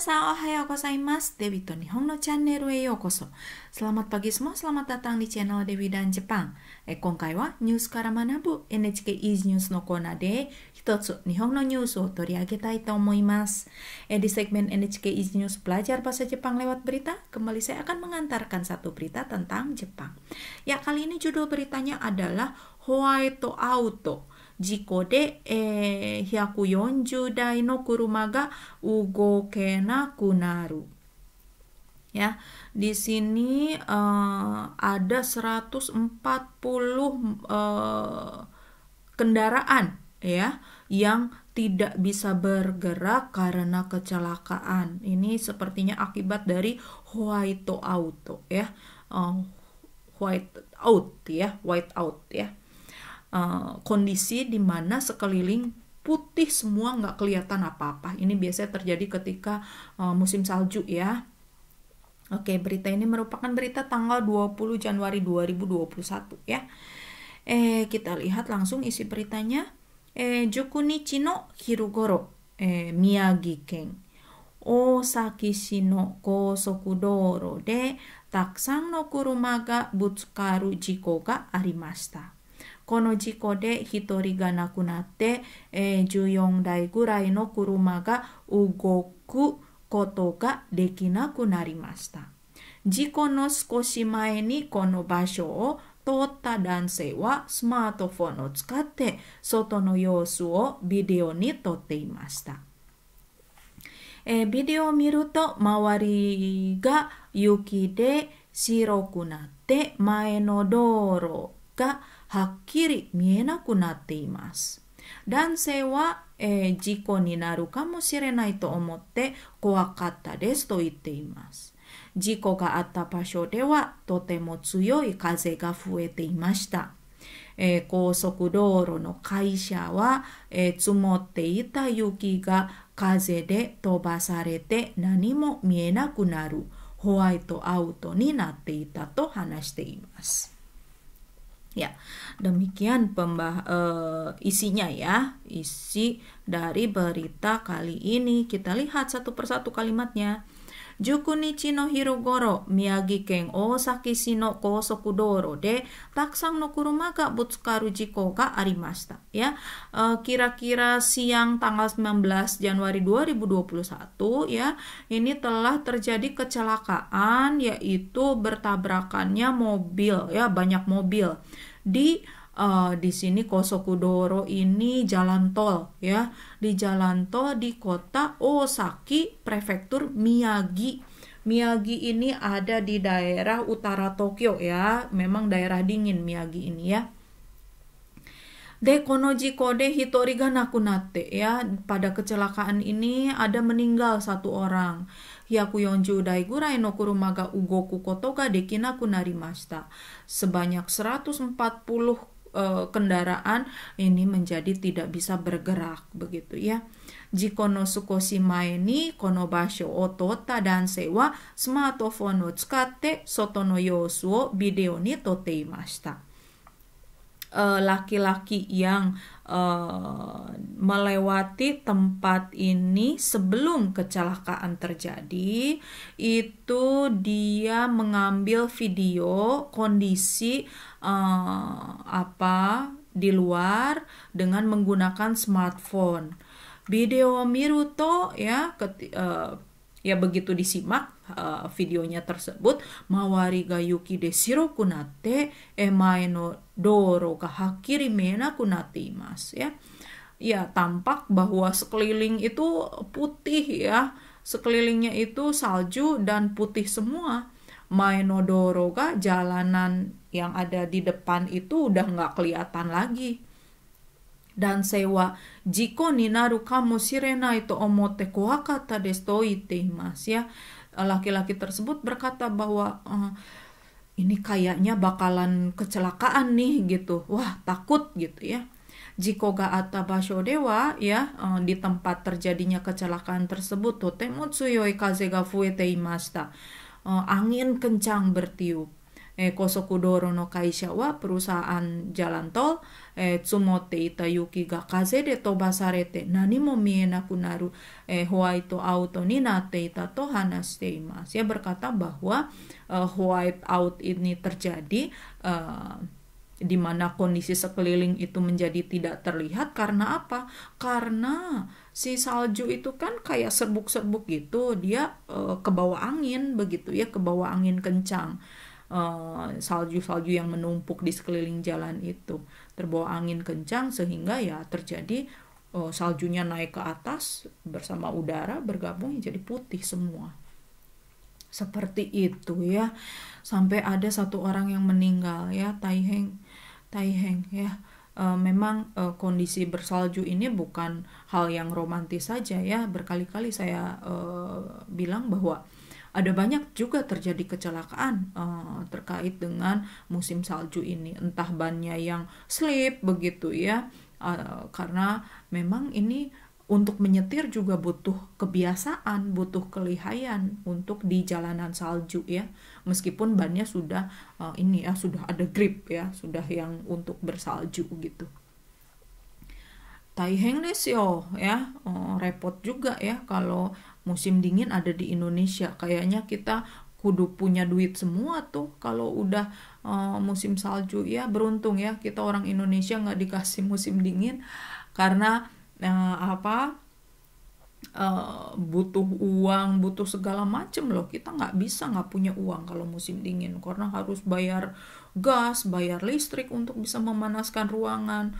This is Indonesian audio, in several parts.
Minasan ohayou gozaimasu, Dewi to Nihon no channel e yokoso. Selamat pagi semua, selamat datang di channel Dewi dan Jepang. Eh, 今回はニュースから学ぶ NHK Easy News のコーナーで一つ日本のニュースを取り上げたいと思います。Eh, di segmen NHK Easy News Belajar Bahasa Jepang lewat berita, kembali saya akan mengantarkan satu berita tentang Jepang. Ya, kali ini judul beritanya adalah Hoaito Auto. 事故で、えー、140台の車が動けなくなる。Ya, eh, di sini uh, ada 140 uh, eh, kendaraan ya yang tidak bisa bergerak karena kecelakaan. Ini sepertinya akibat dari white auto ya. Uh, white out ya, white out ya uh, kondisi di mana sekeliling putih semua nggak kelihatan apa-apa. Ini biasanya terjadi ketika uh, musim salju ya. Oke, berita ini merupakan berita tanggal 20 Januari 2021 ya. Eh, kita lihat langsung isi beritanya. Eh, Jukuni Chino Hirugoro, eh, Miyagi Ken. Osaki no kosokudoro de taksan no kuruma ga butsukaru jiko ga arimashita. この事故で1人が亡くなって、えー、14台ぐらいの車が動くことができなくなりました。事故の少し前にこの場所を通った男性はスマートフォンを使って外の様子をビデオに撮っていました。えー、ビデオを見ると周りが雪で白くなって前の道路がはっきり見えなくなっています。男性は、えー、事故になるかもしれないと思って怖かったですと言っています。事故があった場所ではとても強い風が増えていました。えー、高速道路の会社は、えー、積もっていた雪が風で飛ばされて何も見えなくなるホワイトアウトになっていたと話しています。Ya, demikian pembah e, isinya ya, isi dari berita kali ini. Kita lihat satu persatu kalimatnya. 19日の昼ごろ、宮城県大崎市の高速道路で、たくさんの車がぶつかる事故がありました。Ya, e, kira-kira siang tanggal 19 Januari 2021, ya, ini telah terjadi kecelakaan, yaitu bertabrakannya mobil, ya, banyak mobil di uh, di sini Kosokudoro ini jalan tol ya di jalan tol di kota Osaki prefektur Miyagi Miyagi ini ada di daerah utara Tokyo ya memang daerah dingin Miyagi ini ya Dekonoji kode Hitori ga nakunate ya pada kecelakaan ini ada meninggal satu orang Yakuyonju Daigurai no Kurumaga Ugoku Kotoga Dekina narimashita. sebanyak 140 Eh, kendaraan ini menjadi tidak bisa bergerak begitu ya. Jiko no Sukoshi mae ni kono basho o totta dansei wa smartphone o tsukatte soto no yosu o video ni toteimashita. Eh, laki-laki uh, yang uh, melewati tempat ini sebelum kecelakaan terjadi itu dia mengambil video kondisi uh, apa di luar dengan menggunakan smartphone. Video Miruto ya ke, uh, Ya begitu disimak uh, videonya tersebut, Mawari ga yuki de shiro kunate emae no doro ga hakiri mena kunate imasu ya. Ya tampak bahwa sekeliling itu putih ya, sekelilingnya itu salju dan putih semua. doro ga jalanan yang ada di depan itu udah nggak kelihatan lagi dan sewa, jiko sirena itu omote kuakata ya laki-laki tersebut berkata bahwa uh, ini kayaknya bakalan kecelakaan nih gitu wah takut gitu ya jiko ga atta basho dewa ya uh, di tempat terjadinya kecelakaan tersebut totemotsu yoi kaze ga fuete imasta. uh, eh, angin kencang bertiup Eh, kosokudoro no kaisha wa perusahaan jalan tol eh, tsumote ita yuki ga kaze de toba sarete nani mo mie nakunaru eh, hoaito auto ni nate ita to hanashite imasu. Ya berkata bahwa eh, white out ini terjadi eh, di mana kondisi sekeliling itu menjadi tidak terlihat karena apa? Karena si salju itu kan kayak serbuk-serbuk gitu dia uh, eh, ke bawah angin begitu ya ke bawah angin kencang. Eh, salju-salju yang menumpuk di sekeliling jalan itu terbawa angin kencang sehingga ya terjadi uh, saljunya naik ke atas bersama udara bergabung jadi putih semua seperti itu ya sampai ada satu orang yang meninggal ya Taiheng Taiheng ya uh, memang uh, kondisi bersalju ini bukan hal yang romantis saja ya berkali-kali saya uh, bilang bahwa ada banyak juga terjadi kecelakaan uh, terkait dengan musim salju ini entah bannya yang slip begitu ya uh, karena memang ini untuk menyetir juga butuh kebiasaan, butuh kelihaian untuk di jalanan salju ya. Meskipun bannya sudah uh, ini ya sudah ada grip ya, sudah yang untuk bersalju gitu. Taiheng yo ya, uh, repot juga ya kalau musim dingin ada di Indonesia kayaknya kita kudu punya duit semua tuh kalau udah uh, musim salju ya beruntung ya kita orang Indonesia nggak dikasih musim dingin karena uh, apa uh, butuh uang butuh segala macem loh kita nggak bisa nggak punya uang kalau musim dingin karena harus bayar gas bayar listrik untuk bisa memanaskan ruangan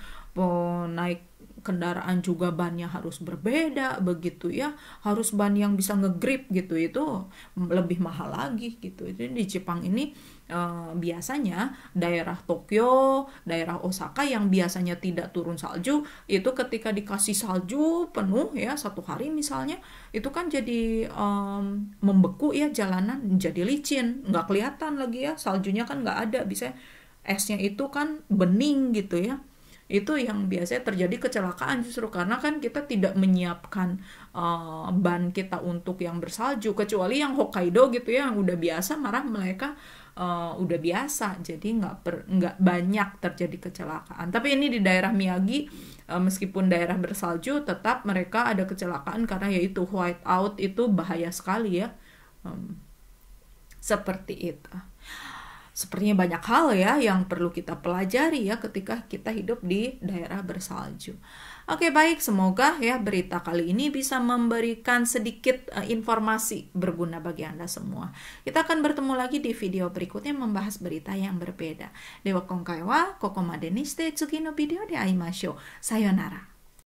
naik kendaraan juga bannya harus berbeda begitu ya harus ban yang bisa ngegrip gitu itu lebih mahal lagi gitu jadi di Jepang ini eh, biasanya daerah Tokyo daerah Osaka yang biasanya tidak turun salju itu ketika dikasih salju penuh ya satu hari misalnya itu kan jadi um, membeku ya jalanan jadi licin nggak kelihatan lagi ya saljunya kan nggak ada bisa esnya itu kan bening gitu ya itu yang biasanya terjadi kecelakaan justru karena kan kita tidak menyiapkan uh, ban kita untuk yang bersalju kecuali yang Hokkaido gitu ya yang udah biasa marah mereka uh, udah biasa jadi nggak per nggak banyak terjadi kecelakaan tapi ini di daerah Miyagi eh, meskipun daerah bersalju tetap mereka ada kecelakaan karena yaitu white out itu bahaya sekali ya um, seperti itu sepertinya banyak hal ya yang perlu kita pelajari ya ketika kita hidup di daerah bersalju. Oke baik, semoga ya berita kali ini bisa memberikan sedikit uh, informasi berguna bagi Anda semua. Kita akan bertemu lagi di video berikutnya membahas berita yang berbeda. Dewa Kongkaiwa, Kokomadeniste, Tsukino Video de Sayonara.